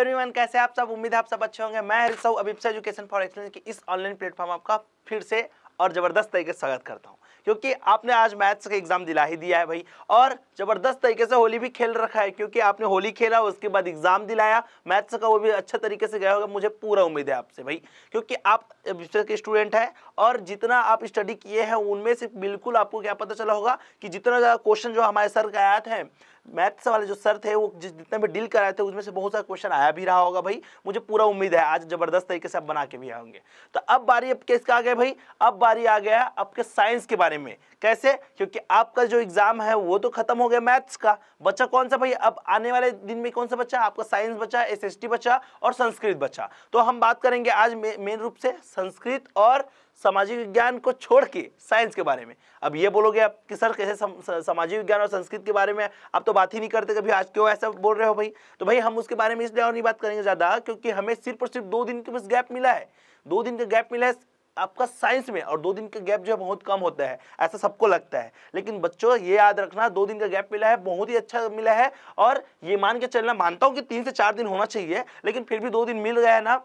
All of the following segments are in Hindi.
एवरीवन कैसे आप सब उम्मीद है आप सब अच्छे होंगे मैं Harishav Abhipsa education for excellence की इस ऑनलाइन प्लेटफॉर्म आपका फिर से और ज़बरदस्त तरीके से स्वागत करता हूँ क्योंकि आपने आज मैथ्स का एग्ज़ाम दिला ही दिया है भाई और ज़बरदस्त तरीके से होली भी खेल रखा है क्योंकि आपने होली खेला उसके बाद एग्ज़ाम दिलाया मैथ्स का वो भी अच्छे तरीके से गया होगा मुझे पूरा उम्मीद है आपसे भाई क्योंकि आप के स्टूडेंट हैं और जितना आप स्टडी किए हैं उनमें से बिल्कुल आपको क्या पता चला होगा कि जितना ज़्यादा क्वेश्चन जो हमारे सर के आया थे मैथ्स वाले जो सर थे वो जितने भी डील कराए थे उसमें से बहुत सारा क्वेश्चन आया भी रहा होगा भाई मुझे पूरा उम्मीद है आज जबरदस्त तरीके से आप बना के भी आएंगे तो अब बारी अब किसका आ गया भाई अब बारी आ गया आपके साइंस के बारे में कैसे क्योंकि आपका जो एग्जाम है वो तो खत्म हो गया मैथ्स का बच्चा कौन सा भाई अब आने वाले दिन में कौन सा बच्चा आपका साइंस बचा एस बचा और संस्कृत बचा तो हम बात करेंगे आज मेन रूप से संस्कृत और सामाजिक विज्ञान को छोड़ के साइंस के बारे में अब ये बोलोगे आप कि सर कैसे सम, सामाजिक विज्ञान और संस्कृत के बारे में आप तो बात ही नहीं करते कभी आज क्यों ऐसा बोल रहे हो भाई तो भाई हम उसके बारे में इसलिए और नहीं बात करेंगे ज़्यादा क्योंकि हमें सिर्फ और सिर्फ दो दिन के बस गैप मिला है दो दिन का गैप मिला है आपका साइंस में और दो दिन का गैप जो है बहुत कम होता है ऐसा सबको लगता है लेकिन बच्चों ये याद रखना दो दिन का गैप मिला है बहुत ही अच्छा मिला है और ये मान के चलना मानता हूँ कि तीन से चार दिन होना चाहिए लेकिन फिर भी दो दिन मिल गया है ना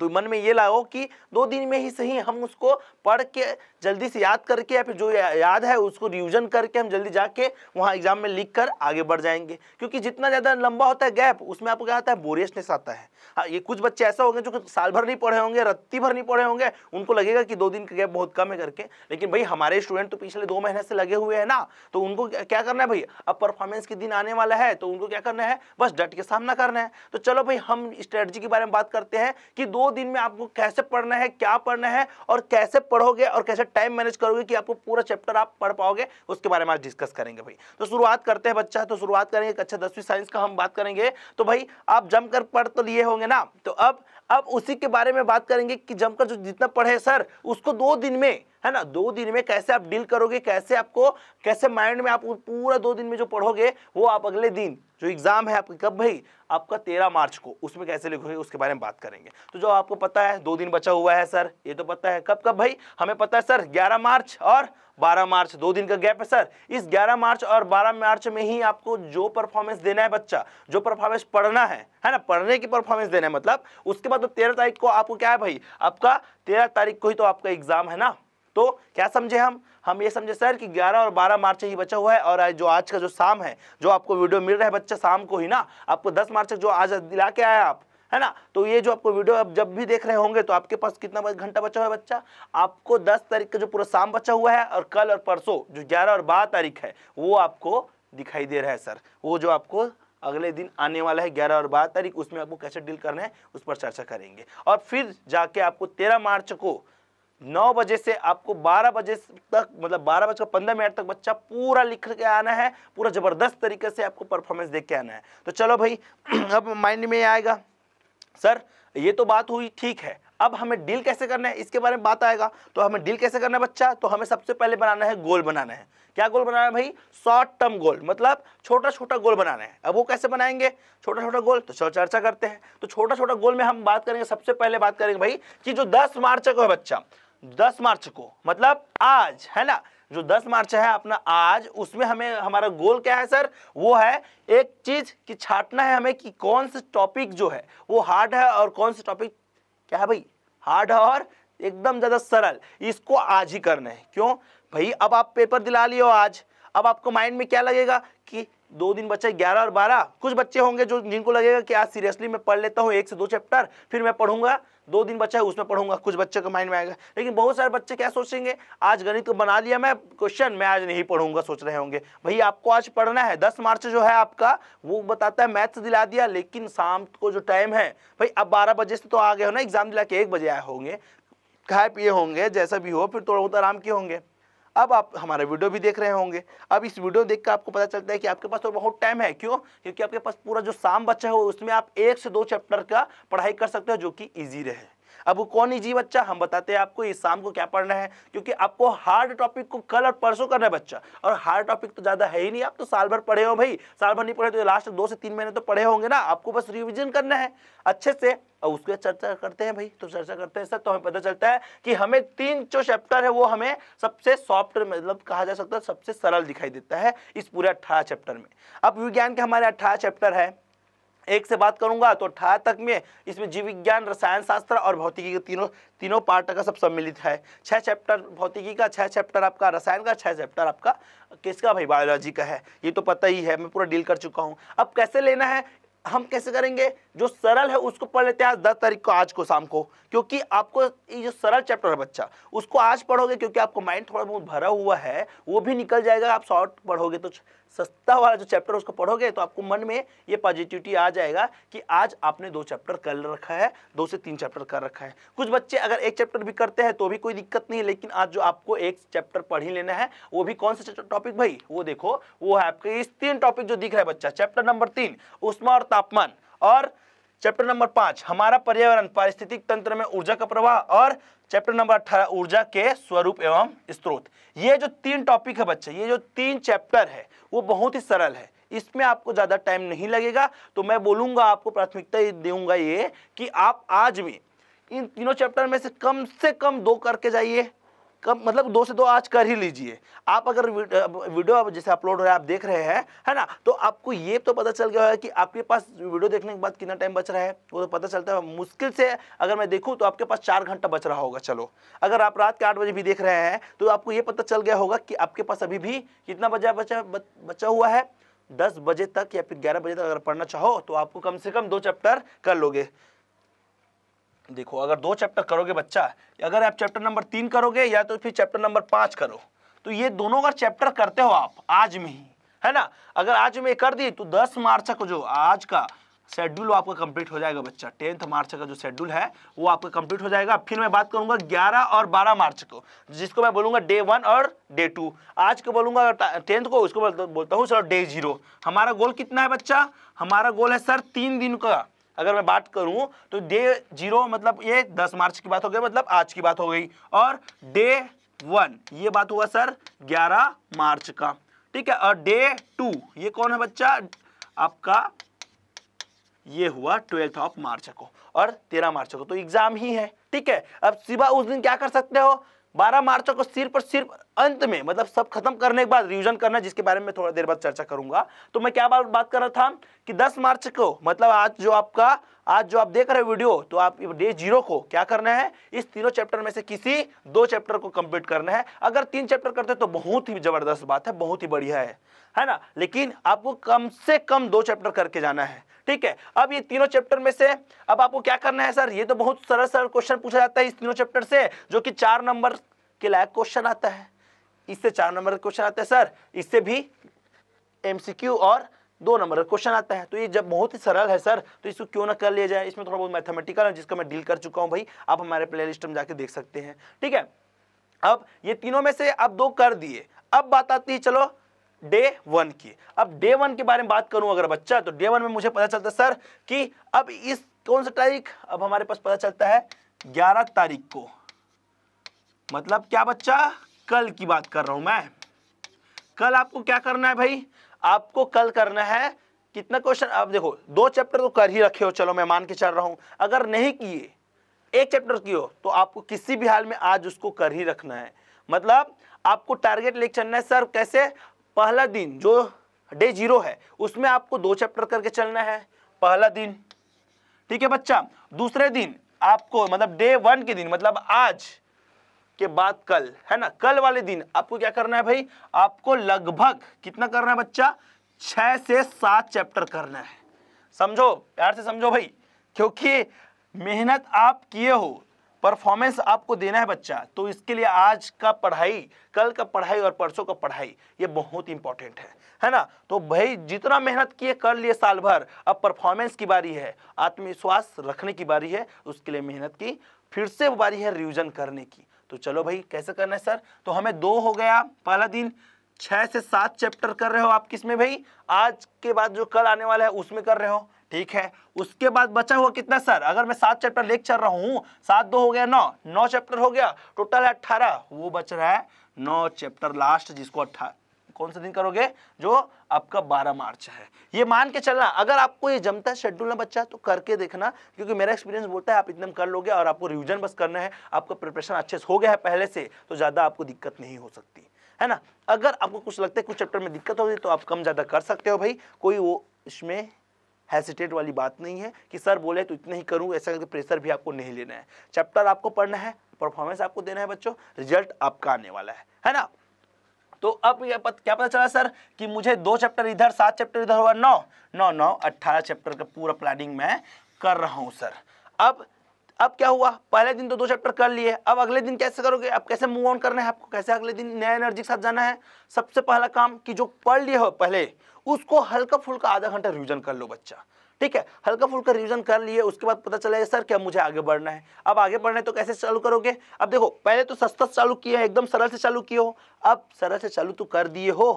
तो मन में ये लाओ कि दो दिन में ही सही हम उसको पढ़ के जल्दी से याद करके या फिर जो याद है उसको रिविजन करके हम जल्दी जाके वहाँ एग्जाम में लिख कर आगे बढ़ जाएंगे क्योंकि जितना ज़्यादा लंबा होता है गैप उसमें आपको क्या आता है बोरियसनेस आता है हाँ ये कुछ बच्चे ऐसा होंगे जो साल भर नहीं पढ़े होंगे रत्ती भर नहीं पढ़े होंगे उनको लगेगा कि दो दिन का गैप बहुत कम है करके लेकिन भाई हमारे स्टूडेंट तो पिछले दो महीने से लगे हुए हैं ना तो उनको क्या करना है भाई अब परफॉर्मेंस के दिन आने वाला है तो उनको क्या करना है बस डट के सामना करना है तो चलो भाई हम स्ट्रेटजी के बारे में बात करते हैं कि दो दो दिन में आपको कैसे पढ़ना है क्या पढ़ना है और कैसे पढ़ोगे और कैसे टाइम मैनेज करोगे कि आपको पूरा चैप्टर आप पढ़ पाओगे उसके बारे में आज डिस्कस करेंगे भाई तो शुरुआत करते हैं बच्चा तो शुरुआत करेंगे कक्षा अच्छा दसवीं साइंस का हम बात करेंगे तो भाई आप जमकर पढ़ तो लिए होंगे ना तो अब अब उसी के बारे में बात करेंगे कि जमकर जो जितना पढ़े सर उसको दो दिन में है ना दो दिन में कैसे आप डील करोगे कैसे आपको कैसे माइंड में आप पूरा दो दिन में जो पढ़ोगे वो आप अगले दिन जो एग्ज़ाम है आपकी कब भाई आपका तेरह मार्च को उसमें कैसे लिखोगे उसके बारे में बात करेंगे तो जो आपको पता है दो दिन बचा हुआ है सर ये तो पता है कब कब भाई हमें पता है सर ग्यारह मार्च और 12 मार्च दो दिन का गैप है सर इस 11 मार्च और 12 मार्च में ही आपको जो परफॉर्मेंस देना है बच्चा जो परफॉर्मेंस पढ़ना है है ना पढ़ने की परफॉर्मेंस देना है मतलब उसके बाद तो तेरह तारीख को आपको क्या है भाई आपका तेरह तारीख को ही तो आपका एग्जाम है ना तो क्या समझे हम हम ये समझे सर कि 11 और 12 मार्च ही बचा हुआ है और जो आज का जो शाम है जो आपको वीडियो मिल रहा है बच्चा शाम को ही ना आपको 10 मार्च तक जो आज दिला के आया आप है ना तो ये जो आपको वीडियो आप जब भी देख रहे होंगे तो आपके पास कितना घंटा बचा हुआ है बच्चा आपको दस तारीख का जो पूरा शाम बचा हुआ है और कल और परसों जो ग्यारह और बारह तारीख है वो आपको दिखाई दे रहा है सर वो जो आपको अगले दिन आने वाला है ग्यारह और बारह तारीख उसमें आपको कैसे डील करना है उस पर चर्चा करेंगे और फिर जाके आपको तेरह मार्च को नौ बजे से आपको बारह बजे तक मतलब बारह बजकर पंद्रह मिनट तक बच्चा पूरा लिख के आना है पूरा ज़बरदस्त तरीके से आपको परफॉर्मेंस देख के आना है तो चलो भाई अब माइंड में आएगा सर ये तो बात हुई ठीक है अब हमें डील कैसे करना है इसके बारे में बात आएगा तो हमें डील कैसे करना है बच्चा तो हमें सबसे पहले बनाना है गोल बनाना है क्या गोल बनाना है भाई शॉर्ट टर्म गोल मतलब छोटा छोटा गोल बनाना है अब वो कैसे बनाएंगे छोटा छोटा गोल तो चलो चर्चा करते हैं तो छोटा छोटा गोल में हम बात करेंगे सबसे पहले बात करेंगे भाई कि जो दस मार्च को है बच्चा दस मार्च को मतलब आज है ना जो 10 मार्च है अपना आज उसमें हमें हमारा गोल क्या है सर वो है एक चीज कि छाटना है हमें कि कौन सा टॉपिक जो है वो हार्ड है और कौन सा टॉपिक क्या है भाई हार्ड है और एकदम ज़्यादा सरल इसको आज ही करना है क्यों भाई अब आप पेपर दिला लियो आज अब आपको माइंड में क्या लगेगा कि दो दिन बच्चे ग्यारह और बारह कुछ बच्चे होंगे जो जिनको लगेगा कि आज सीरियसली मैं पढ़ लेता हूँ एक से दो चैप्टर फिर मैं पढ़ूंगा दो दिन बचा है उसमें पढ़ूंगा कुछ बच्चे का माइंड में आएगा लेकिन बहुत सारे बच्चे क्या सोचेंगे आज गणित को तो बना लिया मैं क्वेश्चन मैं आज नहीं पढ़ूंगा सोच रहे होंगे भाई आपको आज पढ़ना है दस मार्च जो है आपका वो बताता है मैथ्स दिला दिया लेकिन शाम को जो टाइम है भाई अब बारह बजे से तो आ गए हो ना एग्जाम दिला के एक बजे आए होंगे खाए पिए होंगे जैसा भी हो फिर थोड़ा बहुत आराम किए होंगे अब आप हमारा वीडियो भी देख रहे होंगे अब इस वीडियो देख कर आपको पता चलता है कि आपके पास तो बहुत टाइम है क्यों क्योंकि आपके पास पूरा जो शाम बचा है उसमें आप एक से दो चैप्टर का पढ़ाई कर सकते हो जो कि ईजी रहे अब वो कौन जी बच्चा हम बताते हैं आपको इस शाम को क्या पढ़ना है क्योंकि आपको हार्ड टॉपिक को कल और परसों करना है बच्चा और हार्ड टॉपिक तो ज़्यादा है ही नहीं आप तो साल भर पढ़े हो भाई साल भर नहीं पढ़े तो लास्ट दो से तीन महीने तो पढ़े होंगे ना आपको बस रिविजन करना है अच्छे से और उसके चर्चा करते हैं भाई तो चर्चा करते हैं सर तो हमें पता चलता है कि हमें तीन जो चैप्टर है वो हमें सबसे सॉफ्ट मतलब कहा जा सकता है सबसे सरल दिखाई देता है इस पूरे अट्ठारह चैप्टर में अब विज्ञान के हमारे अट्ठारह चैप्टर है एक से बात करूंगा तो अठारह तक में इसमें जीव विज्ञान रसायन शास्त्र और भौतिकी के तीनों तीनों पार्ट का सब सम्मिलित है छह चैप्टर भौतिकी का छह चैप्टर आपका रसायन का छह चैप्टर आपका किसका भाई बायोलॉजी का है ये तो पता ही है मैं पूरा डील कर चुका हूँ अब कैसे लेना है हम कैसे करेंगे जो सरल है उसको पढ़ लेते हैं आज दस तारीख को आज को शाम को क्योंकि आपको ये जो सरल चैप्टर है बच्चा उसको आज पढ़ोगे क्योंकि आपको माइंड थोड़ा बहुत भरा हुआ है वो भी निकल जाएगा आप शॉर्ट पढ़ोगे तो सस्ता वाला जो चैप्टर उसको पढ़ोगे तो आपको मन में ये पॉजिटिविटी आ जाएगा कि आज आपने दो चैप्टर कर रखा है दो से तीन चैप्टर कर रखा है कुछ बच्चे अगर एक चैप्टर भी करते हैं तो भी कोई दिक्कत नहीं है लेकिन आज जो आपको एक चैप्टर पढ़ ही लेना है वो भी कौन सा टॉपिक भाई वो देखो वो है आपके इस तीन टॉपिक जो दिख रहा है बच्चा चैप्टर नंबर तीन उष्मा और तापमान और चैप्टर नंबर पाँच हमारा पर्यावरण पारिस्थितिक तंत्र में ऊर्जा का प्रवाह और चैप्टर नंबर अठारह ऊर्जा के स्वरूप एवं स्त्रोत ये जो तीन टॉपिक है बच्चे ये जो तीन चैप्टर है वो बहुत ही सरल है इसमें आपको ज़्यादा टाइम नहीं लगेगा तो मैं बोलूँगा आपको प्राथमिकता दूंगा ये कि आप आज भी इन तीनों चैप्टर में से कम से कम दो करके जाइए कब मतलब दो से दो आज कर ही लीजिए आप अगर वीडियो आप जैसे अपलोड हो रहा है आप देख रहे हैं है ना तो आपको ये तो पता चल गया है कि आपके पास वीडियो देखने के बाद कितना टाइम बच रहा है वो तो पता चलता है मुश्किल से अगर मैं देखूँ तो आपके पास चार घंटा बच रहा होगा चलो अगर आप रात के आठ बजे भी देख रहे हैं तो आपको ये पता चल गया होगा कि आपके पास अभी भी कितना बजा बचा बचा हुआ है दस बजे तक या फिर ग्यारह बजे तक अगर पढ़ना चाहो तो आपको कम से कम दो चैप्टर कर लोगे देखो अगर दो चैप्टर करोगे बच्चा अगर आप चैप्टर नंबर तीन करोगे या तो फिर चैप्टर नंबर पाँच करो तो ये दोनों अगर चैप्टर करते हो आप आज में ही है ना अगर आज में कर दी तो दस मार्च को जो आज का शेड्यूल आपका कंप्लीट हो जाएगा बच्चा टेंथ मार्च का जो शेड्यूल है वो आपका कंप्लीट हो जाएगा फिर मैं बात करूंगा ग्यारह और बारह मार्च को जिसको मैं बोलूंगा डे वन और डे टू आज को बोलूंगा टेंथ को उसको बोलता हूँ सर डे जीरो हमारा गोल कितना है बच्चा हमारा गोल है सर तीन दिन का अगर मैं बात करूं तो डे जीरो मतलब ये दस मार्च की बात हो गई मतलब आज की बात हो गई और डे वन ये बात हुआ सर ग्यारह मार्च का ठीक है और डे टू ये कौन है बच्चा आपका ये हुआ ट्वेल्थ ऑफ मार्च को और तेरह मार्च को तो एग्जाम ही है ठीक है अब सिवा उस दिन क्या कर सकते हो 12 मार्चों को सिर्फ और सिर्फ अंत में मतलब सब खत्म करने के बाद रिविजन करना जिसके बारे में थोड़ा देर बाद चर्चा करूंगा तो मैं क्या बात बात कर रहा था कि 10 मार्च को मतलब आज जो आपका आज जो आप देख रहे हो वीडियो तो आप डे जीरो को क्या करना है इस तीनों चैप्टर में से किसी दो चैप्टर को कंप्लीट करना है अगर तीन चैप्टर करते तो बहुत ही जबरदस्त बात है बहुत ही बढ़िया है है ना लेकिन आपको कम से कम दो चैप्टर करके जाना है ठीक है अब ये तीनों चैप्टर में से अब आपको क्या करना है सर ये तो बहुत सरल सरल क्वेश्चन पूछा जाता है इस तीनों चैप्टर से जो कि चार नंबर के लायक क्वेश्चन आता है इससे चार नंबर का क्वेश्चन आता है सर इससे भी एमसीक्यू और दो नंबर का क्वेश्चन आता है तो ये जब बहुत ही सरल है सर तो इसको क्यों ना कर लिया जाए इसमें थोड़ा बहुत मैथमेटिकल है जिसका मैं डील कर चुका हूँ भाई आप हमारे प्ले लिस्ट में जाके देख सकते हैं ठीक है अब ये तीनों में से आप दो कर दिए अब बात आती है चलो डे वन की अब डे वन के बारे में बात करूं अगर बच्चा तो डे वन में मुझे पता चलता है सर कि अब इस कौन सा तारीख अब हमारे पास पता चलता है ग्यारह तारीख को मतलब क्या बच्चा कल की बात कर रहा हूं मैं कल आपको क्या करना है भाई आपको कल करना है कितना क्वेश्चन आप देखो दो चैप्टर तो कर ही रखे हो चलो मैं मान के चल रहा हूं अगर नहीं किए एक चैप्टर की हो तो आपको किसी भी हाल में आज उसको कर ही रखना है मतलब आपको टारगेट लेके चलना है सर कैसे पहला दिन जो डे जीरो है उसमें आपको दो चैप्टर करके चलना है पहला दिन ठीक है बच्चा दूसरे दिन आपको मतलब डे वन के दिन मतलब आज के बाद कल है ना कल वाले दिन आपको क्या करना है भाई आपको लगभग कितना करना है बच्चा छ से सात चैप्टर करना है समझो प्यार से समझो भाई क्योंकि मेहनत आप किए हो परफॉर्मेंस आपको देना है बच्चा तो इसके लिए आज का पढ़ाई कल का पढ़ाई और परसों का पढ़ाई ये बहुत इंपॉर्टेंट है है ना तो भाई जितना मेहनत किए कर लिए साल भर अब परफॉर्मेंस की बारी है आत्मविश्वास रखने की बारी है उसके लिए मेहनत की फिर से बारी है रिविजन करने की तो चलो भाई कैसे करना है सर तो हमें दो हो गया पहला दिन छः से सात चैप्टर कर रहे हो आप किस में भाई आज के बाद जो कल आने वाला है उसमें कर रहे हो ठीक है उसके बाद बचा हुआ कितना सर अगर मैं सात चैप्टर लेख चल रहा हूँ सात दो हो गया नौ नौ चैप्टर हो गया टोटल है अट्ठारह वो बच रहा है नौ चैप्टर लास्ट जिसको अट्ठा कौन सा दिन करोगे जो आपका 12 मार्च है ये मान के चलना अगर आपको ये जमता है शेड्यूल ना बच्चा तो करके देखना क्योंकि मेरा एक्सपीरियंस बोलता है आप एकदम कर लोगे और आपको रिविजन बस करना है आपका प्रिपरेशन अच्छे से हो गया है पहले से तो ज़्यादा आपको दिक्कत नहीं हो सकती है ना अगर आपको कुछ लगता है कुछ चैप्टर में दिक्कत होगी तो आप कम ज़्यादा कर सकते हो भाई कोई वो इसमें हेसिटेट वाली बात नहीं है कि सर बोले तो इतना ही करूँ ऐसा करके प्रेशर भी आपको नहीं लेना है चैप्टर आपको पढ़ना है परफॉर्मेंस आपको देना है बच्चों रिजल्ट आपका आने वाला है है ना तो अब पत, क्या पता चला सर कि मुझे दो चैप्टर इधर सात चैप्टर इधर हुआ नौ नौ नौ अट्ठारह चैप्टर का पूरा प्लानिंग मैं कर रहा हूँ सर अब अब क्या हुआ पहले दिन तो दो चैप्टर कर लिए अब अगले दिन कैसे करोगे अब कैसे मूव ऑन करना है आपको कैसे अगले दिन नया एनर्जी के साथ जाना है सबसे पहला काम कि जो पढ़ लिए हो पहले उसको हल्का फुल्का आधा घंटा रिविजन कर लो बच्चा ठीक है हल्का फुल्का रिविजन कर लिए उसके बाद पता चला सर क्या मुझे आगे बढ़ना है अब आगे बढ़ना है तो कैसे चालू करोगे अब देखो पहले तो सस्ता चालू किया एकदम सरल से चालू किए हो अब सरल से चालू तो कर दिए हो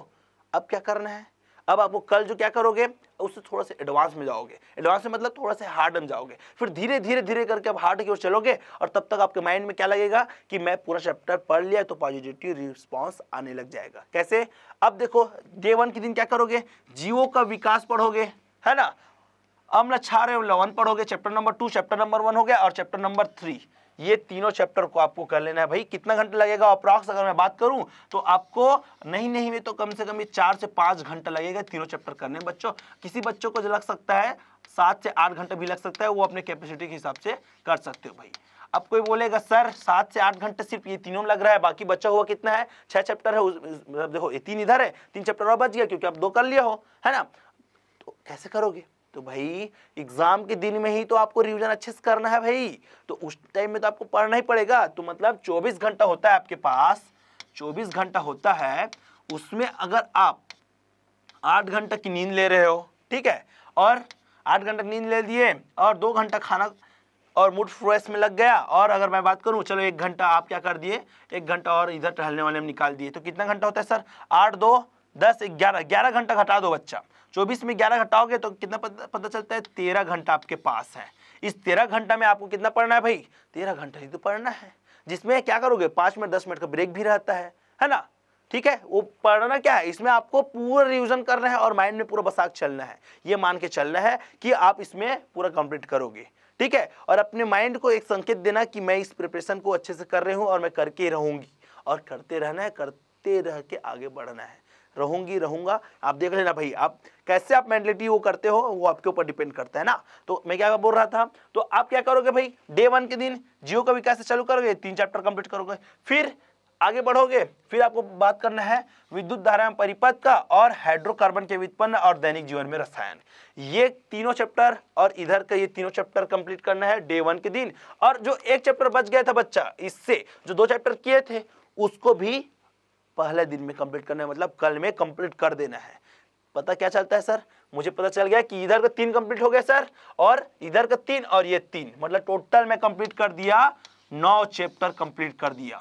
अब क्या करना है अब आपको कल जो क्या करोगे उससे थोड़ा से एडवांस में जाओगे एडवांस में मतलब थोड़ा सा हार्ड में जाओगे फिर धीरे धीरे धीरे करके आप हार्ड की ओर चलोगे और तब तक आपके माइंड में क्या लगेगा कि मैं पूरा चैप्टर पढ़ लिया तो पॉजिटिव रिस्पॉन्स आने लग जाएगा कैसे अब देखो डे वन के दिन क्या करोगे जीवो का विकास पढ़ोगे है ना अम्ल क्षार एवं लवन पढ़ोगे chapter number two chapter number one हो गया और चैप्टर नंबर थ्री ये तीनों चैप्टर को आपको कर लेना है भाई कितना घंटा लगेगा अप्रॉक्स अगर मैं बात करूं तो आपको नहीं नहीं में तो कम से कम ये चार से पांच घंटा लगेगा तीनों चैप्टर करने में बच्चों किसी बच्चों को जो लग सकता है सात से आठ घंटा भी लग सकता है वो अपने कैपेसिटी के हिसाब से कर सकते हो भाई अब कोई बोलेगा सर सात से आठ घंटे सिर्फ ये तीनों में लग रहा है बाकी बच्चा हुआ कितना है छह चैप्टर है देखो ये तीन इधर है तीन चैप्टर और बच गया क्योंकि आप दो कर लिया हो है ना तो कैसे करोगे तो भाई एग्जाम के दिन में ही तो आपको रिविजन अच्छे से करना है भाई तो उस टाइम में तो आपको पढ़ना ही पड़ेगा तो मतलब 24 घंटा होता है आपके पास 24 घंटा होता है उसमें अगर आप आठ घंटा की नींद ले रहे हो ठीक है और आठ घंटा नींद ले लिए और दो घंटा खाना और मूड फ्रेश में लग गया और अगर मैं बात करूं चलो एक घंटा आप क्या कर दिए एक घंटा और इधर टहलने वाले में निकाल दिए तो कितना घंटा होता है सर आठ दो दस ग्यारह ग्यारह घंटा घटा दो बच्चा चौबीस में ग्यारह घटाओगे तो कितना पता चलता है तेरह घंटा आपके पास है इस तेरह घंटा में आपको कितना पढ़ना है भाई तेरह घंटा ही तो पढ़ना है जिसमें क्या करोगे पाँच मिनट दस मिनट का ब्रेक भी रहता है है ना ठीक है वो पढ़ना क्या है इसमें आपको पूरा रिविजन करना है और माइंड में पूरा बसाक चलना है ये मान के चलना है कि आप इसमें पूरा कंप्लीट करोगे ठीक है और अपने माइंड को एक संकेत देना कि मैं इस प्रिपरेशन को अच्छे से कर रही हूँ और मैं करके रहूँगी और करते रहना है करते रह के आगे बढ़ना है रहूंगी रहूंगा आप देख लेना भाई आप कैसे आप मेंटलिटी वो करते हो वो आपके ऊपर डिपेंड करता है ना तो मैं क्या बोल रहा था तो आप क्या करोगे भाई डे वन के दिन जियो का विकास चालू करोगे तीन चैप्टर कंप्लीट करोगे फिर आगे बढ़ोगे फिर आपको बात करना है विद्युत धारा में परिपथ का और हाइड्रोकार्बन के उत्पन्न और दैनिक जीवन में रसायन ये तीनों चैप्टर और इधर का ये तीनों चैप्टर कंप्लीट करना है डे वन के दिन और जो एक चैप्टर बच गया था बच्चा इससे जो दो चैप्टर किए थे उसको भी पहले दिन में कंप्लीट करना है मतलब कल में कंप्लीट कर देना है पता क्या चलता है सर मुझे पता चल गया कि इधर का तीन कंप्लीट हो गया सर और इधर का तीन और ये तीन मतलब टोटल में कंप्लीट कर दिया नौ चैप्टर कंप्लीट कर दिया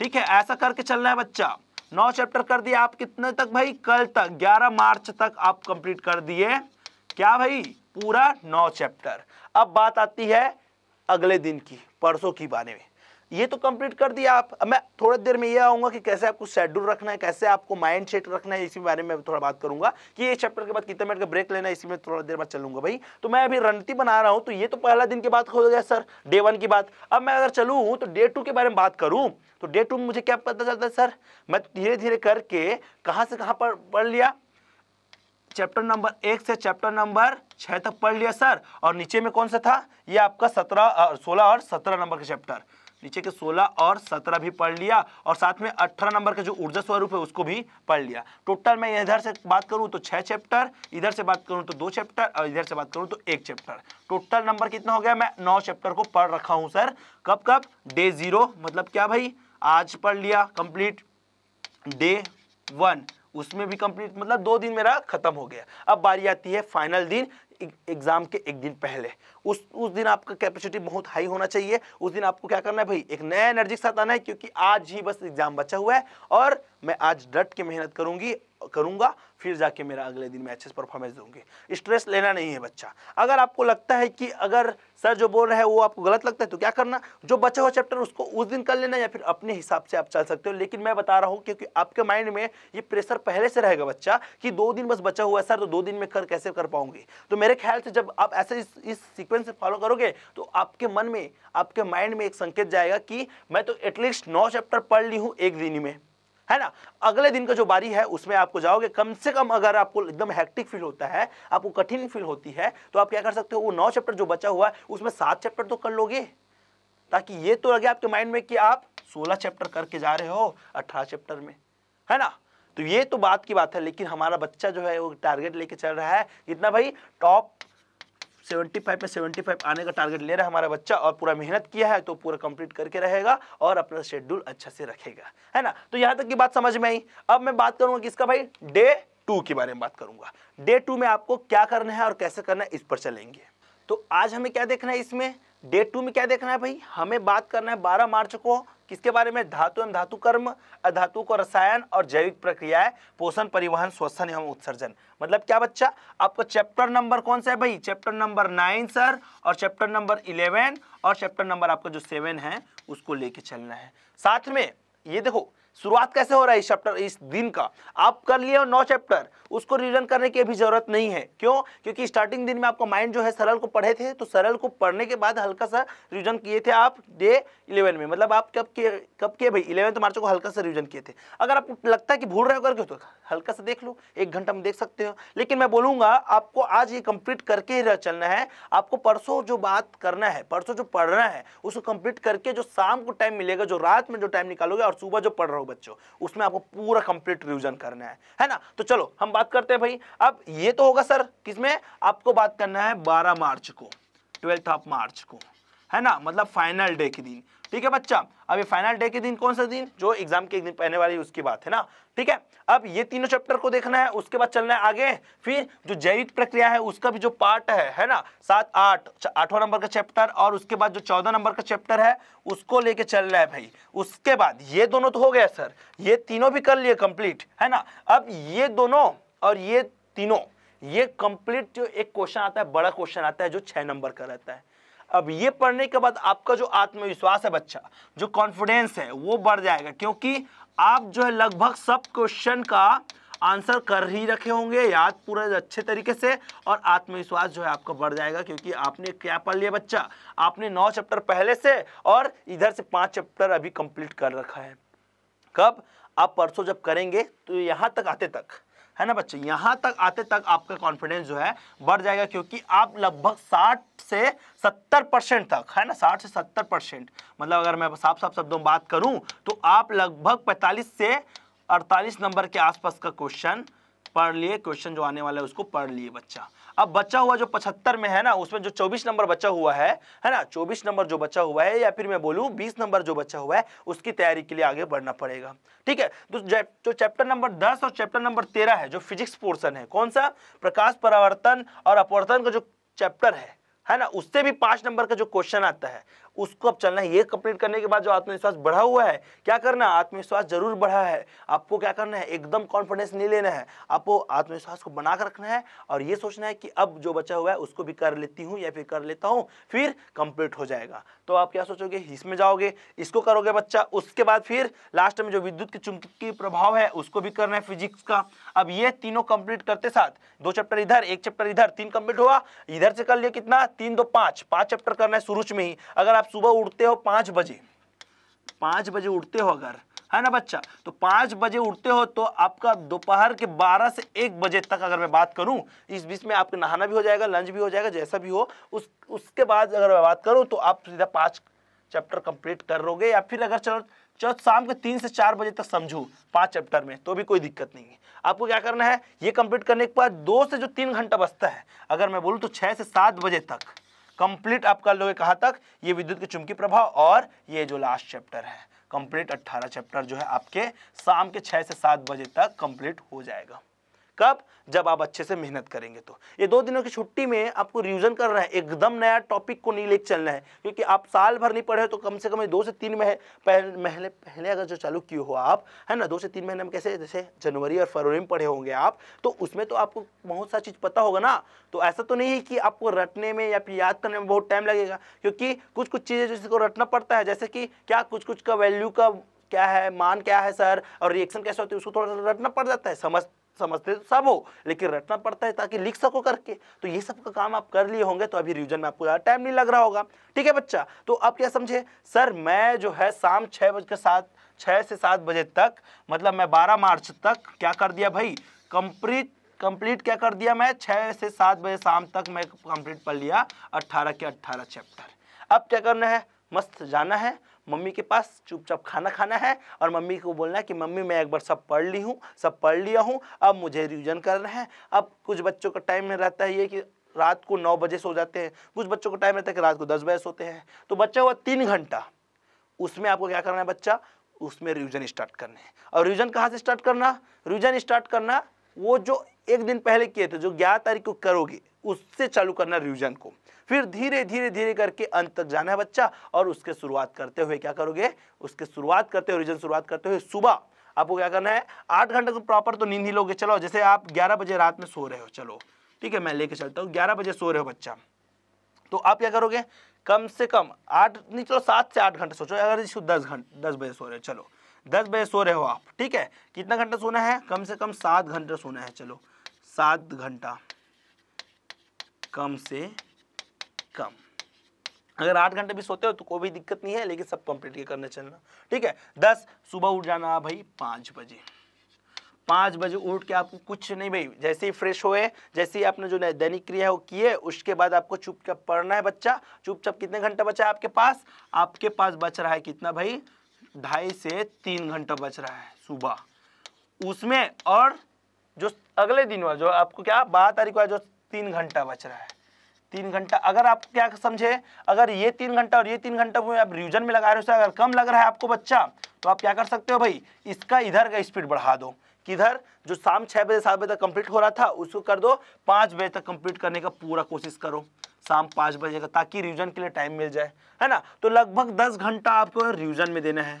ठीक है ऐसा करके चलना है बच्चा नौ चैप्टर कर दिया आप कितने तक भाई कल तक ग्यारह मार्च तक आप कंप्लीट कर दिए क्या भाई पूरा नौ चैप्टर अब बात आती है अगले दिन की परसों की बारे में ये तो कंप्लीट कर दिया आप मैं थोड़ी देर में ये आऊंगा कि कैसे आपको शेड्यूल रखना है कैसे आपको माइंड सेट रखना है इसी बारे में थोड़ा बात करूंगा कि ये चैप्टर के बाद कितने मिनट का ब्रेक लेना है इसी में थोड़ा देर बाद चलूंगा भाई तो मैं अभी रणनीति बना रहा हूं तो ये तो पहला दिन की बात हो गया सर डे वन की बात अब मैं अगर चलू तो डे टू के बारे में बात करूं तो डे टू में मुझे क्या पता चलता है सर मैं तो धीरे धीरे करके कहाँ से कहाँ पर पढ़ लिया चैप्टर नंबर एक से चैप्टर नंबर छह तक पढ़ लिया सर और नीचे में कौन सा था ये आपका सत्रह सोलह और सत्रह नंबर का चैप्टर नीचे के 16 और 17 भी पढ़ लिया और साथ में 18 नंबर का जो ऊर्जा स्वरूप है उसको भी पढ़ लिया टोटल मैं इधर से बात करूँ तो छः चैप्टर इधर से बात करूँ तो दो चैप्टर और इधर से बात करूँ तो एक चैप्टर टोटल नंबर कितना हो गया मैं नौ चैप्टर को पढ़ रखा हूँ सर कब कब डे जीरो मतलब क्या भाई आज पढ़ लिया कंप्लीट डे वन उसमें भी कंप्लीट मतलब दो दिन मेरा खत्म हो गया अब बारी आती है फाइनल दिन एग्ज़ाम के एक दिन पहले उस उस दिन आपका कैपेसिटी बहुत हाई होना चाहिए उस दिन आपको क्या करना है भाई एक नया एनर्जी के साथ आना है क्योंकि आज ही बस एग्ज़ाम बचा हुआ है और मैं आज डट के मेहनत करूंगी करूंगा फिर जाके मेरा अगले दिन मैं अच्छे से परफॉर्मेंस दूंगी स्ट्रेस लेना नहीं है बच्चा अगर आपको लगता है कि अगर सर जो बोल रहे हैं वो आपको गलत लगता है तो क्या करना जो बचा हुआ चैप्टर उसको उस दिन कर लेना या फिर अपने हिसाब से आप चल सकते हो लेकिन मैं बता रहा हूँ क्योंकि आपके माइंड में ये प्रेशर पहले से रहेगा बच्चा कि दो दिन बस बचा हुआ है सर तो दो दिन में कर कैसे कर पाऊंगी तो मेरे ख्याल से जब आप ऐसे इस, सीक्वेंस से फॉलो करोगे तो आपके मन में आपके माइंड में एक संकेत जाएगा कि मैं तो एटलीस्ट नौ चैप्टर पढ़ ली हूँ एक दिन में है ना अगले दिन का जो बारी है उसमें आपको जाओगे कम से कम अगर आपको एकदम हैक्टिक फील होता है आपको कठिन फील होती है तो आप क्या कर सकते हो वो नौ चैप्टर जो बचा हुआ है उसमें सात चैप्टर तो कर लोगे ताकि ये तो लगे आपके माइंड में कि आप सोलह चैप्टर करके जा रहे हो अठारह चैप्टर में है ना तो ये तो बात की बात है लेकिन हमारा बच्चा जो है वो टारगेट लेके चल रहा है जितना भाई टॉप 75 में 75 आने का टारगेट ले रहा है हमारा बच्चा और पूरा मेहनत किया है तो पूरा कंप्लीट करके रहेगा और अपना शेड्यूल अच्छा से रखेगा है ना तो यहाँ तक की बात समझ में आई अब मैं बात करूँगा किसका भाई डे टू के बारे में बात करूँगा डे टू में आपको क्या करना है और कैसे करना है इस पर चलेंगे तो आज हमें क्या देखना है इसमें डे टू में क्या देखना है भाई हमें बात करना है 12 मार्च को किसके बारे में धातु एवं धातु कर्म अधातु को रसायन और जैविक प्रक्रियाएं पोषण परिवहन श्वसन एवं उत्सर्जन मतलब क्या बच्चा आपका चैप्टर नंबर कौन सा है भाई चैप्टर नंबर नाइन सर और चैप्टर नंबर इलेवन और चैप्टर नंबर आपका जो सेवन है उसको लेके चलना है साथ में ये देखो शुरुआत कैसे हो रहा है इस चैप्टर इस दिन का आप कर लिए हो नौ चैप्टर उसको रिटर्न करने की अभी जरूरत नहीं है क्यों क्योंकि स्टार्टिंग दिन में आपको माइंड जो है सरल को पढ़े थे तो सरल को पढ़ने के बाद हल्का सा रिविजन किए थे आप डे इलेवन में मतलब आप कब किए कब किए भाई इलेवन तो मार्च को हल्का सा रिविजन किए थे अगर आपको लगता है कि भूल रहे हो करके तो हल्का सा देख लो एक घंटा में देख सकते हो लेकिन मैं बोलूँगा आपको आज ये कंप्लीट करके ही चलना है आपको परसों जो बात करना है परसों जो पढ़ना है उसको कंप्लीट करके जो शाम को टाइम मिलेगा जो रात में जो टाइम निकालोगे और सुबह जो पढ़ रहे हो बच्चों उसमें आपको पूरा कंप्लीट रिविजन करना है है ना तो चलो हम बात करते हैं भाई अब ये तो होगा सर किसमें आपको बात करना है बारह मार्च को ट्वेल्थ ऑफ मार्च को है ना मतलब फाइनल डे के दिन ठीक है बच्चा अब ये फाइनल डे के दिन कौन सा दिन जो एग्जाम के दिन पहने वाली उसकी बात है ना ठीक है अब ये तीनों चैप्टर को देखना है उसके बाद चलना है आगे फिर जो जैविक प्रक्रिया है उसका भी जो पार्ट है है ना सात आठ आठवां नंबर का चैप्टर और उसके बाद जो चौदह नंबर का चैप्टर है उसको लेके चल रहा है भाई उसके बाद ये दोनों तो हो गया सर ये तीनों भी कर लिए कंप्लीट है ना अब ये दोनों और ये तीनों ये कंप्लीट जो एक क्वेश्चन आता है बड़ा क्वेश्चन आता है जो छह नंबर का रहता है अब ये पढ़ने के बाद आपका जो आत्मविश्वास है बच्चा जो कॉन्फिडेंस है वो बढ़ जाएगा क्योंकि आप जो है लगभग सब क्वेश्चन का आंसर कर ही रखे होंगे याद पूरे अच्छे तरीके से और आत्मविश्वास जो है आपका बढ़ जाएगा क्योंकि आपने क्या पढ़ लिया बच्चा आपने नौ चैप्टर पहले से और इधर से पांच चैप्टर अभी कंप्लीट कर रखा है कब आप परसों जब करेंगे तो यहां तक आते तक है ना बच्चे यहाँ तक आते तक आपका कॉन्फिडेंस जो है बढ़ जाएगा क्योंकि आप लगभग साठ से सत्तर परसेंट तक है ना साठ से सत्तर परसेंट मतलब अगर मैं साफ साफ शब्दों में बात करूं तो आप लगभग पैंतालीस से अड़तालीस नंबर के आसपास का क्वेश्चन पढ़ लिए क्वेश्चन जो आने वाला है उसको पढ़ लिए बच्चा अब बचा हुआ जो पचहत्तर में है ना उसमें जो चौबीस नंबर बचा हुआ है है ना चौबीस नंबर जो बचा हुआ है या फिर मैं बोलूँ बीस नंबर जो बचा हुआ है उसकी तैयारी के लिए आगे बढ़ना पड़ेगा ठीक है तो जो चैप्टर नंबर दस और चैप्टर नंबर तेरह है जो फिजिक्स पोर्सन है कौन सा प्रकाश परावर्तन और अपवर्तन का जो चैप्टर है है ना उससे भी पांच नंबर का जो क्वेश्चन आता है उसको अब चलना है ये कंप्लीट करने के बाद जो आत्मविश्वास बढ़ा हुआ है क्या करना आत्मविश्वास जरूर बढ़ा है आपको क्या करना है एकदम कॉन्फिडेंस नहीं लेना है आपको आत्मविश्वास को बनाकर रखना है और ये सोचना है कि अब जो बचा हुआ है उसको भी कर लेती हूँ या फिर कर लेता हूँ फिर कंप्लीट हो जाएगा तो आप क्या सोचोगे इसमें जाओगे इसको करोगे बच्चा उसके बाद फिर लास्ट में जो विद्युत के चुंबकीय प्रभाव है उसको भी करना है फिजिक्स का अब ये तीनों कंप्लीट करते साथ दो चैप्टर इधर एक चैप्टर इधर तीन कंप्लीट हुआ इधर से कर लिया कितना तीन दो पांच पांच चैप्टर करना है शुरू में ही अगर आप आप सुबह उठते हो पांच बजे पांच बजे उठते हो अगर है ना बच्चा तो पांच बजे उठते हो तो आपका दोपहर के बारह से एक बजे तक अगर मैं बात करूं इस बीच में आपके नहाना भी हो जाएगा लंच भी हो जाएगा जैसा भी हो उस उसके बाद अगर मैं बात करूं तो आप सीधा पांच चैप्टर कंप्लीट कर लोगे या फिर अगर चलो चलो शाम के तीन से चार बजे तक समझू पांच चैप्टर में तो भी कोई दिक्कत नहीं है आपको क्या करना है ये कंप्लीट करने के बाद दो से जो तीन घंटा बचता है अगर मैं बोलूँ तो छः से सात बजे तक कंप्लीट आपका लोगे कहा तक ये विद्युत के चुंबकीय प्रभाव और ये जो लास्ट चैप्टर है कंप्लीट 18 चैप्टर जो है आपके शाम के 6 से 7 बजे तक कंप्लीट हो जाएगा कब जब आप अच्छे से मेहनत करेंगे तो ये दो दिनों की छुट्टी में आपको रिविजन करना है एकदम नया टॉपिक को नहीं लेकर चलना है क्योंकि आप साल भर नहीं पढ़े तो कम से कम दो से तीन महीने पहले पहले अगर जो चालू किए हो आप है ना दो से तीन महीने में कैसे जैसे जनवरी और फरवरी में पढ़े होंगे आप तो उसमें तो आपको बहुत सारी चीज़ पता होगा ना तो ऐसा तो नहीं है कि आपको रटने में या फिर याद करने में बहुत टाइम लगेगा क्योंकि कुछ कुछ चीज़ें जिसको रटना पड़ता है जैसे कि क्या कुछ कुछ का वैल्यू का क्या है मान क्या है सर और रिएक्शन कैसे होती है उसको थोड़ा सा रटना पड़ जाता है समझ समझते तो सब हो लेकिन रटना पड़ता है ताकि लिख सको करके तो ये सब का काम आप कर लिए होंगे तो अभी रिविजन में आपको ज़्यादा टाइम नहीं लग रहा होगा ठीक है बच्चा तो आप क्या समझे सर मैं जो है शाम छः बजकर सात छः से सात बजे तक मतलब मैं बारह मार्च तक क्या कर दिया भाई कंप्लीट कंप्लीट क्या कर दिया मैं छः से सात बजे शाम तक मैं कंप्लीट पढ़ लिया अट्ठारह के अट्ठारह चैप्टर अब क्या करना है मस्त जाना है मम्मी के पास चुपचाप खाना खाना है और मम्मी को बोलना है कि मम्मी मैं एक बार सब पढ़ ली हूँ सब पढ़ लिया हूँ अब मुझे रिविजन करना है अब कुछ बच्चों का टाइम में रहता है ये कि रात को नौ बजे सो जाते हैं कुछ बच्चों का टाइम रहता है कि रात को दस बजे सोते हैं तो बच्चा हुआ तीन घंटा उसमें आपको क्या करना है बच्चा उसमें रिविजन स्टार्ट करना है और रिविजन कहाँ से स्टार्ट करना रिविजन स्टार्ट करना वो जो एक दिन पहले किए थे जो ग्यारह तारीख को करोगे उससे चालू करना रिविजन को फिर धीरे धीरे धीरे करके अंत तक जाना है बच्चा और उसके शुरुआत करते हुए क्या करोगे उसके शुरुआत करते हुए रिविजन शुरुआत करते हुए सुबह आपको क्या करना है आठ घंटे तो प्रॉपर तो नींद ही लोगे चलो जैसे आप ग्यारह बजे रात में सो रहे हो चलो ठीक है मैं लेके चलता हूँ ग्यारह बजे सो रहे हो बच्चा तो आप क्या करोगे कम से कम आठ नहीं चलो सात से आठ घंटे सोचो अगर इसको दस घंटे दस बजे सो रहे हो चलो दस बजे सो रहे हो आप ठीक है कितना घंटा सोना है कम से कम सात घंटे सोना है चलो सात घंटा कम से कम अगर आठ घंटे भी सोते हो तो कोई भी दिक्कत नहीं है लेकिन सब कंप्लीट करने चलना ठीक है दस सुबह उठ जाना भाई पाँच बजे पाँच बजे उठ के आपको कुछ नहीं भाई जैसे ही फ्रेश होए जैसे ही आपने जो दैनिक क्रिया वो किए उसके बाद आपको चुपचाप पढ़ना है बच्चा चुपचाप कितने घंटा बचा है आपके पास आपके पास बच रहा है कितना भाई ढाई से तीन घंटा बच रहा है सुबह उसमें और जो अगले दिन हुआ जो आपको क्या बारह तारीख हुआ जो तीन घंटा बच रहा है तीन घंटा अगर आप क्या समझे अगर ये तीन घंटा और ये तीन घंटा हुए आप रिविजन में लगा रहे हो अगर कम लग रहा है आपको बच्चा तो आप क्या कर सकते हो भाई इसका इधर का स्पीड बढ़ा दो किधर जो शाम छः बजे सात बजे तक कंप्लीट हो रहा था उसको कर दो पाँच बजे तक कंप्लीट करने का पूरा कोशिश करो शाम पाँच बजे का ताकि रिविजन के लिए टाइम मिल जाए है ना तो लगभग दस घंटा आपको रिविजन में देना है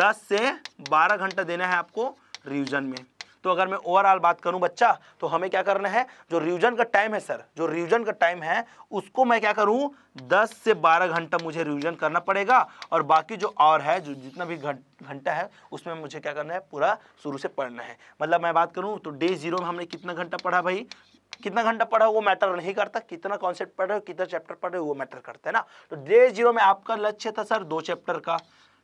दस से बारह घंटा देना है आपको रिविजन में तो अगर मैं ओवरऑल बात करूं बच्चा तो हमें क्या करना है जो रिविजन का टाइम है सर जो रिविजन का टाइम है उसको मैं क्या करूं 10 से 12 घंटा मुझे रिविजन करना पड़ेगा और बाकी जो और है जो जितना भी घंटा है उसमें मुझे क्या करना है पूरा शुरू से पढ़ना है मतलब मैं बात करूँ तो डे जीरो में हमने कितना घंटा पढ़ा भाई कितना घंटा पढ़ा वो मैटर नहीं करता कितना कॉन्सेप्ट पढ़ रहे हो कितना चैप्टर पढ़ रहे हो वो मैटर करता है ना तो डे जीरो में आपका लक्ष्य था सर दो चैप्टर का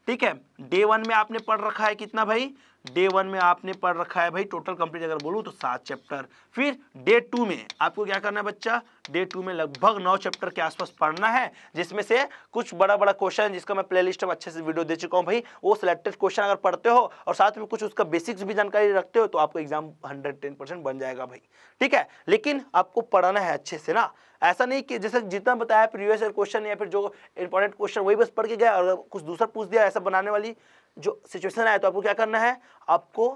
ठीक है डे वन में आपने पढ़ रखा है कितना भाई डे वन में आपने पढ़ रखा है भाई टोटल कंप्लीट अगर बोलूँ तो सात चैप्टर फिर डे टू में आपको क्या करना है बच्चा डे टू में लगभग नौ चैप्टर के आसपास पढ़ना है जिसमें से कुछ बड़ा बड़ा क्वेश्चन जिसका मैं प्लेलिस्ट में अच्छे से वीडियो दे चुका हूँ भाई वो सिलेक्टेड क्वेश्चन अगर पढ़ते हो और साथ में कुछ उसका बेसिक्स भी जानकारी रखते हो तो आपको एग्जाम हंड्रेड बन जाएगा भाई ठीक है लेकिन आपको पढ़ाना है अच्छे से ना ऐसा नहीं कि जैसे जितना बताया प्रीवियस क्वेश्चन या फिर जो इंपॉर्टेंट क्वेश्चन वही बस पढ़ के गया और कुछ दूसरा पूछ दिया ऐसा बनाने वाली जो सिचुएशन आए तो आपको क्या करना है आपको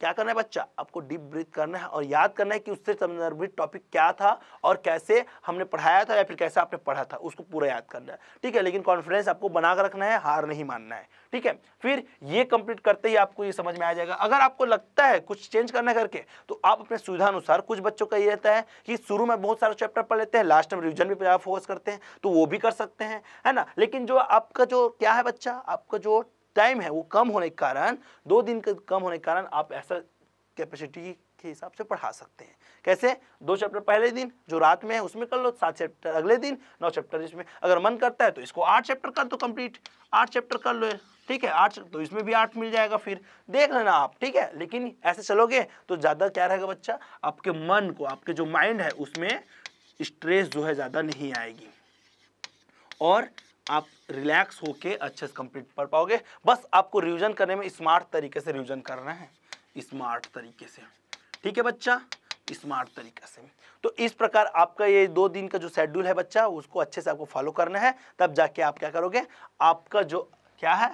क्या करना है बच्चा आपको डीप ब्रीथ करना है और याद करना है कि उससे संदर्भित टॉपिक क्या था और कैसे हमने पढ़ाया था या फिर कैसे आपने पढ़ा था उसको पूरा याद करना है ठीक है लेकिन कॉन्फिडेंस आपको बना कर रखना है हार नहीं मानना है ठीक है फिर ये कंप्लीट करते ही आपको ये समझ में आ जाएगा अगर आपको लगता है कुछ चेंज करना करके तो आप अपने सुविधानुसार कुछ बच्चों का ये रहता है कि शुरू में बहुत सारे चैप्टर पढ़ लेते हैं लास्ट में रिविजन भी फोकस करते हैं तो वो भी कर सकते हैं है ना लेकिन जो आपका जो क्या है बच्चा आपका जो टाइम है वो कम होने के कारण दो दिन के कम होने के कारण आप ऐसा कैपेसिटी के हिसाब से पढ़ा सकते हैं कैसे दो चैप्टर पहले दिन जो रात में है उसमें कर लो सात चैप्टर अगले दिन नौ चैप्टर इसमें अगर मन करता है तो इसको आठ चैप्टर कर दो कंप्लीट आठ चैप्टर कर लो ठीक है आठ तो इसमें भी आठ मिल जाएगा फिर देख लेना आप ठीक है लेकिन ऐसे चलोगे तो ज़्यादा क्या रहेगा बच्चा आपके मन को आपके जो माइंड है उसमें स्ट्रेस जो है ज़्यादा नहीं आएगी और आप रिलैक्स होके अच्छे से कंप्लीट पढ़ पाओगे बस आपको रिवीजन करने में स्मार्ट तरीके से रिवीजन करना है स्मार्ट तरीके से ठीक है बच्चा स्मार्ट तरीके से तो इस प्रकार आपका ये दो दिन का जो शेड्यूल है बच्चा उसको अच्छे से आपको फॉलो करना है तब जाके आप क्या करोगे आपका जो क्या है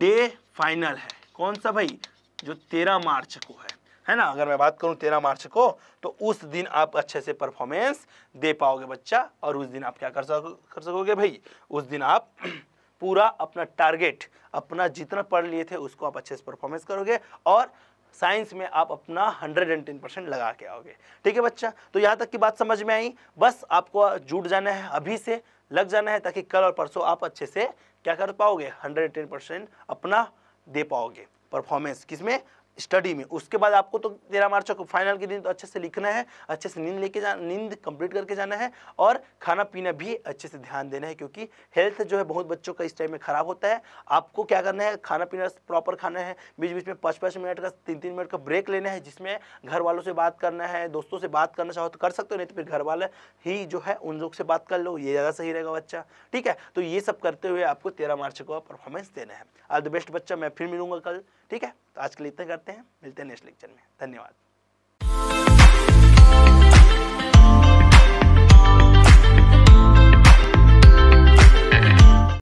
डे फाइनल है कौन सा भाई जो तेरह मार्च को है है ना अगर मैं बात करूँ तेरह मार्च को तो उस दिन आप अच्छे से परफॉर्मेंस दे पाओगे बच्चा और उस दिन आप क्या कर सको कर सकोगे भाई उस दिन आप पूरा अपना टारगेट अपना जितना पढ़ लिए थे उसको आप अच्छे से परफॉर्मेंस करोगे और साइंस में आप अपना 110 परसेंट लगा के आओगे ठीक है बच्चा तो यहाँ तक की बात समझ में आई बस आपको जुट जाना है अभी से लग जाना है ताकि कल और परसों आप अच्छे से क्या कर पाओगे 110 परसेंट अपना दे पाओगे परफॉर्मेंस किसमें स्टडी में उसके बाद आपको तो तेरह मार्च को फाइनल के दिन तो अच्छे से लिखना है अच्छे से नींद लेके जा नींद कंप्लीट करके जाना है और खाना पीना भी अच्छे से ध्यान देना है क्योंकि हेल्थ जो है बहुत बच्चों का इस टाइम में ख़राब होता है आपको क्या करना है खाना पीना प्रॉपर खाना है बीच बीच में पाँच पाँच मिनट का तीन तीन मिनट का ब्रेक लेना है जिसमें घर वालों से बात करना है दोस्तों से बात करना चाहो तो कर सकते हो नहीं तो फिर घर वाले ही जो है उन लोग से बात कर लो ये ज़्यादा सही रहेगा बच्चा ठीक है तो ये सब करते हुए आपको तेरह मार्च को परफॉर्मेंस देना है आज द बेस्ट बच्चा मैं फिर मिलूंगा कल ठीक है तो आज के लिए इतना करते हैं मिलते हैं नेक्स्ट लेक्चर में धन्यवाद